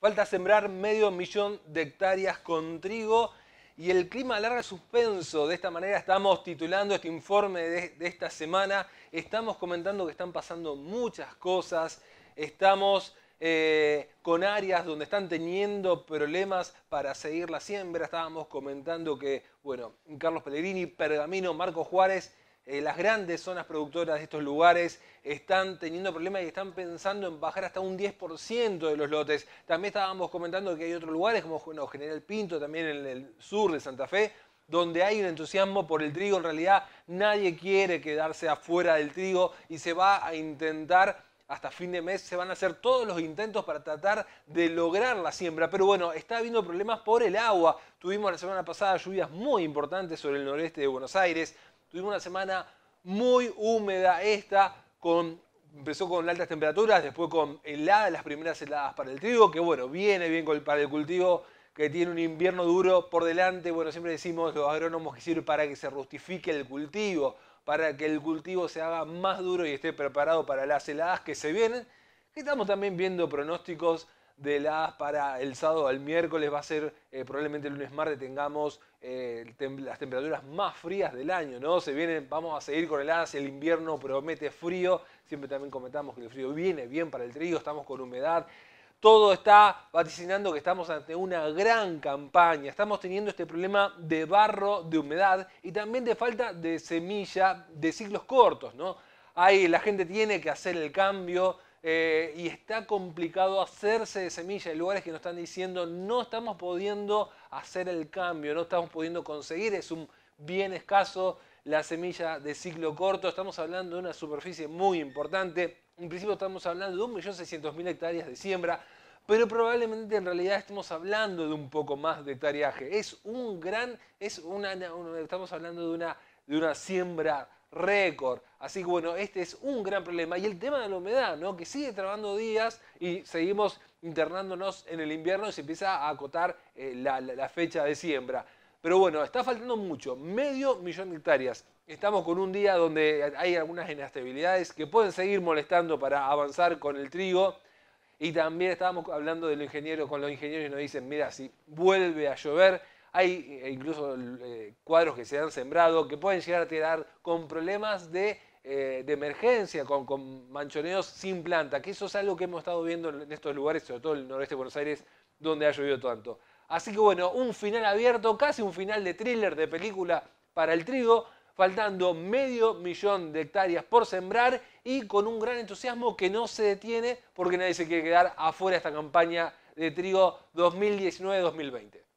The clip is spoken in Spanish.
Falta sembrar medio millón de hectáreas con trigo y el clima larga suspenso. De esta manera estamos titulando este informe de, esta semana. Estamos comentando que están pasando muchas cosas. Estamos eh, con áreas donde están teniendo problemas para seguir la siembra. Estábamos comentando que, bueno, Carlos Pellegrini, Pergamino, Marco Juárez eh, las grandes zonas productoras de estos lugares están teniendo problemas y están pensando en bajar hasta un 10% de los lotes. También estábamos comentando que hay otros lugares como General Pinto, también en el sur de Santa Fe, donde hay un entusiasmo por el trigo. En realidad nadie quiere quedarse afuera del trigo y se va a intentar hasta fin de mes se van a hacer todos los intentos para tratar de lograr la siembra. Pero bueno, está habiendo problemas por el agua. Tuvimos la semana pasada lluvias muy importantes sobre el noreste de Buenos Aires. Tuvimos una semana muy húmeda esta, empezó con altas temperaturas, después con heladas, las primeras heladas para el trigo, que bueno, viene bien para el cultivo que tiene un invierno duro por delante. Bueno, siempre decimos los agrónomos que sirve para que se rustifique el cultivo, para que el cultivo se haga más duro y esté preparado para las heladas que se vienen. Estamos también viendo pronósticos de las para el sábado al miércoles va a ser eh, probablemente el lunes martes tengamos eh, las temperaturas más frías del año, ¿no? Se vienen, vamos a seguir con el el invierno promete frío, siempre también comentamos que el frío viene bien para el trigo, estamos con humedad. Todo está vaticinando que estamos ante una gran campaña. Estamos teniendo este problema de barro, de humedad y también de falta de semilla de ciclos cortos, ¿no? Ahí la gente tiene que hacer el cambio, eh, y está complicado hacerse de semilla. Hay lugares que nos están diciendo no estamos pudiendo hacer el cambio, no estamos pudiendo conseguir, es un bien escaso la semilla de ciclo corto. Estamos hablando de una superficie muy importante. En principio estamos hablando de 1.600.000 hectáreas de siembra, pero probablemente en realidad estamos hablando de un poco más de tariaje, Es un gran, es una, estamos hablando de una de una siembra récord. Así que bueno, este es un gran problema. Y el tema de la humedad, ¿no? Que sigue trabando días y seguimos internándonos en el invierno y se empieza a acotar eh, la, fecha de siembra. Pero bueno, está faltando mucho, medio millón de hectáreas. Estamos con un día donde hay algunas inestabilidades que pueden seguir molestando para avanzar con el trigo. Y también estábamos hablando de los con los ingenieros y nos dicen, mira, si vuelve a llover, hay eh, incluso eh, cuadros que se han sembrado que pueden llegar a tirar con problemas de, eh, emergencia, con, manchoneos sin planta, que eso es algo que hemos estado viendo en estos lugares, sobre todo en el noroeste de Buenos Aires, donde ha llovido tanto. Así que bueno, un final abierto, casi un final de thriller, de película para el trigo, faltando medio millón de hectáreas por sembrar y con un gran entusiasmo que no se detiene porque nadie se quiere quedar afuera de esta campaña de trigo 2019-2020.